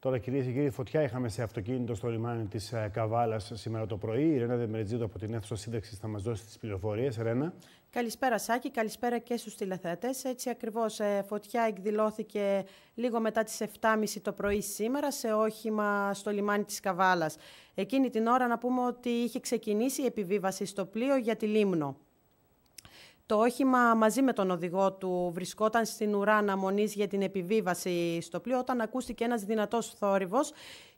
Τώρα, κυρίες και κύριοι, φωτιά είχαμε σε αυτοκίνητο στο λιμάνι της ε, Καβάλας σήμερα το πρωί. Η Ρένα Δεμερετζίδου από την αίθουσα σύνταξης θα μας δώσει τις πληροφορίες. Ρένα. Καλησπέρα, Σάκη. Καλησπέρα και στους τηλεθεατές. Έτσι ακριβώς, ε, φωτιά εκδηλώθηκε λίγο μετά τις 7.30 το πρωί σήμερα σε όχημα στο λιμάνι της Καβάλας. Εκείνη την ώρα, να πούμε ότι είχε ξεκινήσει η επιβίβαση στο πλοίο για τη Λίμνο. Το όχημα μαζί με τον οδηγό του βρισκόταν στην ουρά αναμονής για την επιβίβαση στο πλοίο όταν ακούστηκε ένας δυνατός θόρυβος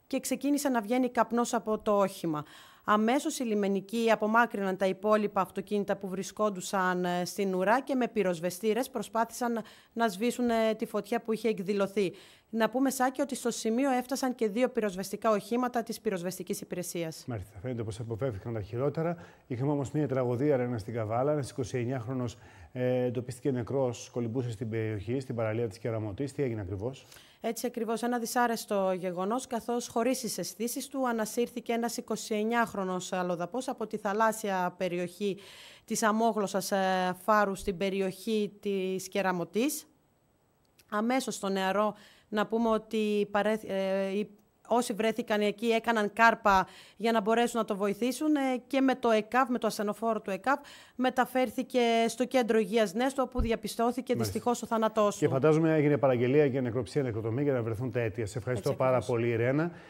και ξεκίνησε να βγαίνει καπνός από το όχημα. Αμέσως οι λιμενικοί απομάκρυναν τα υπόλοιπα αυτοκίνητα που βρισκόντουσαν ε, στην ουρά και με πυροσβεστήρες προσπάθησαν να σβήσουν ε, τη φωτιά που είχε εκδηλωθεί. Να πούμε, Σάκη, ότι στο σημείο έφτασαν και δύο πυροσβεστικά οχήματα της πυροσβεστικής υπηρεσίας. Μάλιστα, φαίνεται πως αποφεύθηκαν τα χειρότερα. Είχαμε όμως μια τραγωδία ρένα στην Καβάλα. Ένας 29χρονο ε, εντοπίστηκε νεκρός, κολυμπούσε στην περιοχή, στην παραλία της Κεραμωτής. Τι έγινε ακριβώς. Έτσι ακριβώς, ένα δυσάρεστο γεγονός, καθώς χωρίς τις αισθήσεις του ανασύρθηκε ένας 29χρονο 25χρονο ε, αλλοδαπός από τη θαλάσσια περιοχή της αμόγλωσσας ε, φάρου στην περιοχή της Κεραμωτής. Αμέσως στο νεαρό να πούμε ότι ε, όσοι βρέθηκαν εκεί έκαναν κάρπα για να μπορέσουν να το βοηθήσουν και με το ΕΚΑΒ, με το ασθενοφόρο του ΕΚΑΒ, μεταφέρθηκε στο κέντρο υγείας Νέστο, όπου διαπιστώθηκε δυστυχώς ο θάνατός του. Και φαντάζομαι έγινε παραγγελία για νεκροψία, νεκροτομή για να βρεθούν τα αίτια. Σε ευχαριστώ πάρα πολύ, Ρένα.